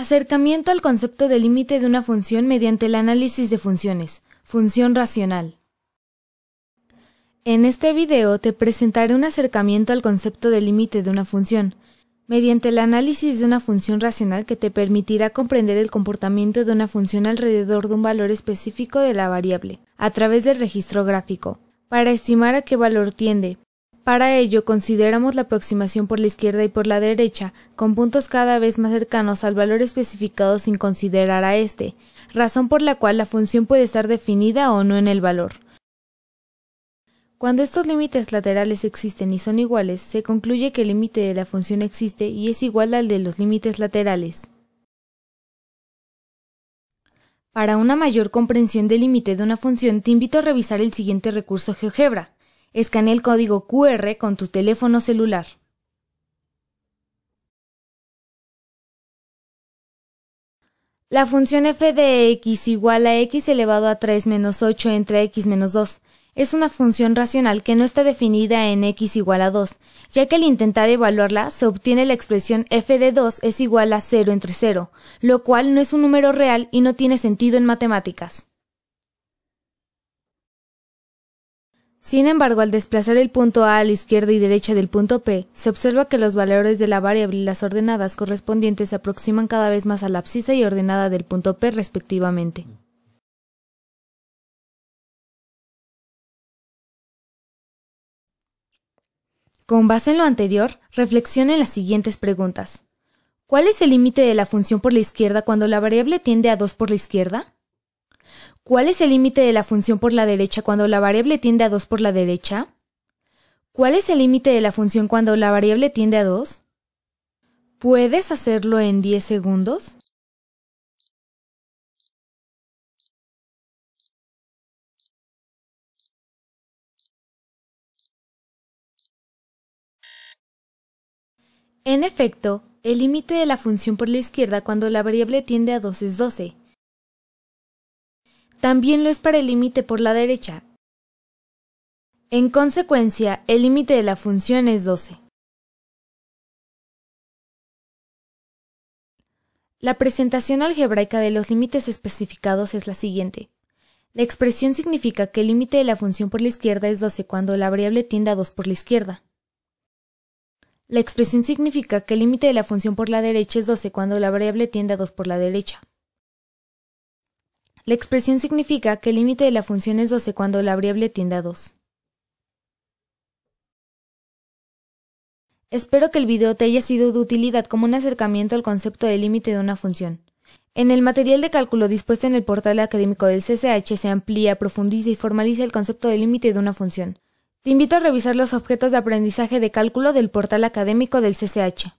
Acercamiento al concepto de límite de una función mediante el análisis de funciones. Función racional. En este video te presentaré un acercamiento al concepto de límite de una función, mediante el análisis de una función racional que te permitirá comprender el comportamiento de una función alrededor de un valor específico de la variable, a través del registro gráfico, para estimar a qué valor tiende, para ello, consideramos la aproximación por la izquierda y por la derecha, con puntos cada vez más cercanos al valor especificado sin considerar a este, razón por la cual la función puede estar definida o no en el valor. Cuando estos límites laterales existen y son iguales, se concluye que el límite de la función existe y es igual al de los límites laterales. Para una mayor comprensión del límite de una función, te invito a revisar el siguiente recurso GeoGebra escanea el código QR con tu teléfono celular. La función f de x igual a x elevado a 3 menos 8 entre x menos 2 es una función racional que no está definida en x igual a 2, ya que al intentar evaluarla se obtiene la expresión f de 2 es igual a 0 entre 0, lo cual no es un número real y no tiene sentido en matemáticas. Sin embargo, al desplazar el punto A a la izquierda y derecha del punto P, se observa que los valores de la variable y las ordenadas correspondientes se aproximan cada vez más a la abscisa y ordenada del punto P respectivamente. Con base en lo anterior, en las siguientes preguntas. ¿Cuál es el límite de la función por la izquierda cuando la variable tiende a 2 por la izquierda? ¿Cuál es el límite de la función por la derecha cuando la variable tiende a 2 por la derecha? ¿Cuál es el límite de la función cuando la variable tiende a 2? ¿Puedes hacerlo en 10 segundos? En efecto, el límite de la función por la izquierda cuando la variable tiende a 2 es 12. También lo es para el límite por la derecha. En consecuencia, el límite de la función es 12. La presentación algebraica de los límites especificados es la siguiente. La expresión significa que el límite de la función por la izquierda es 12 cuando la variable tiende a 2 por la izquierda. La expresión significa que el límite de la función por la derecha es 12 cuando la variable tiende a 2 por la derecha. La expresión significa que el límite de la función es 12 cuando la variable tiende a 2. Espero que el video te haya sido de utilidad como un acercamiento al concepto de límite de una función. En el material de cálculo dispuesto en el portal académico del CCH se amplía, profundiza y formaliza el concepto de límite de una función. Te invito a revisar los objetos de aprendizaje de cálculo del portal académico del CCH.